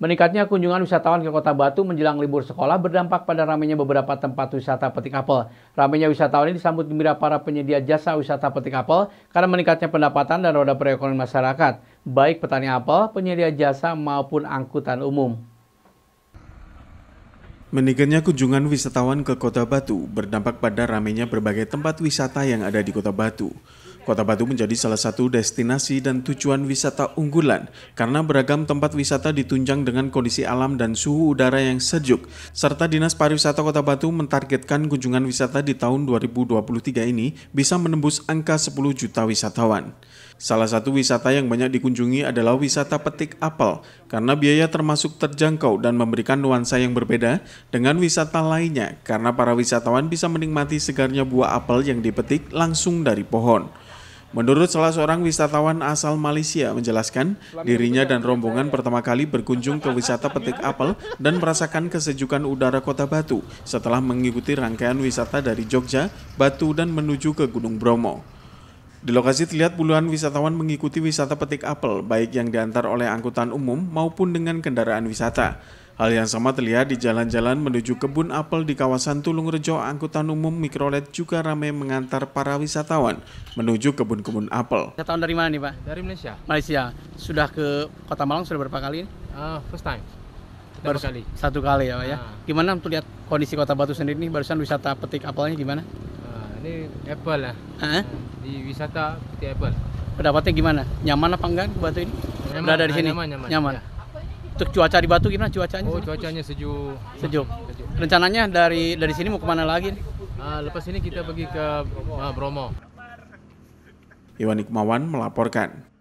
Meningkatnya kunjungan wisatawan ke Kota Batu menjelang libur sekolah berdampak pada ramainya beberapa tempat wisata petik apel. Ramainya wisatawan ini disambut gembira para penyedia jasa wisata petik apel karena meningkatnya pendapatan dan roda perekonomian masyarakat, baik petani apel, penyedia jasa maupun angkutan umum. Meningkatnya kunjungan wisatawan ke Kota Batu berdampak pada ramainya berbagai tempat wisata yang ada di Kota Batu. Kota Batu menjadi salah satu destinasi dan tujuan wisata unggulan karena beragam tempat wisata ditunjang dengan kondisi alam dan suhu udara yang sejuk, serta Dinas Pariwisata Kota Batu mentargetkan kunjungan wisata di tahun 2023 ini bisa menembus angka 10 juta wisatawan. Salah satu wisata yang banyak dikunjungi adalah wisata petik apel karena biaya termasuk terjangkau dan memberikan nuansa yang berbeda dengan wisata lainnya karena para wisatawan bisa menikmati segarnya buah apel yang dipetik langsung dari pohon. Menurut salah seorang wisatawan asal Malaysia menjelaskan, dirinya dan rombongan pertama kali berkunjung ke wisata petik apel dan merasakan kesejukan udara kota Batu setelah mengikuti rangkaian wisata dari Jogja, Batu dan menuju ke Gunung Bromo. Di lokasi terlihat puluhan wisatawan mengikuti wisata petik apel, baik yang diantar oleh angkutan umum maupun dengan kendaraan wisata. Hal yang sama terlihat di jalan-jalan menuju kebun apel di kawasan Tulungrejo, angkutan umum mikrolet juga ramai mengantar para wisatawan menuju kebun-kebun apel. Wisatawan dari mana nih Pak? Dari Malaysia. Malaysia. Sudah ke Kota Malang sudah berapa kali? Uh, first time. Baru kali. Satu kali ya Pak ya. Uh. Gimana untuk lihat kondisi Kota Batu sendiri nih barusan wisata petik apelnya gimana? Uh, ini apple lah. Uh -huh. Di wisata petik apel pendapatnya gimana? Nyaman apa enggak Batu ini? Nyaman, Berada di sini? Nyaman, nyaman. nyaman. Ya. Untuk cuaca di Batu gimana cuacanya? Oh, cuacanya sejuk. Sejuk. sejuk. Rencananya dari dari sini mau kemana lagi? Uh, lepas ini kita pergi ke uh, Bromo. Iwan Ikmawan melaporkan.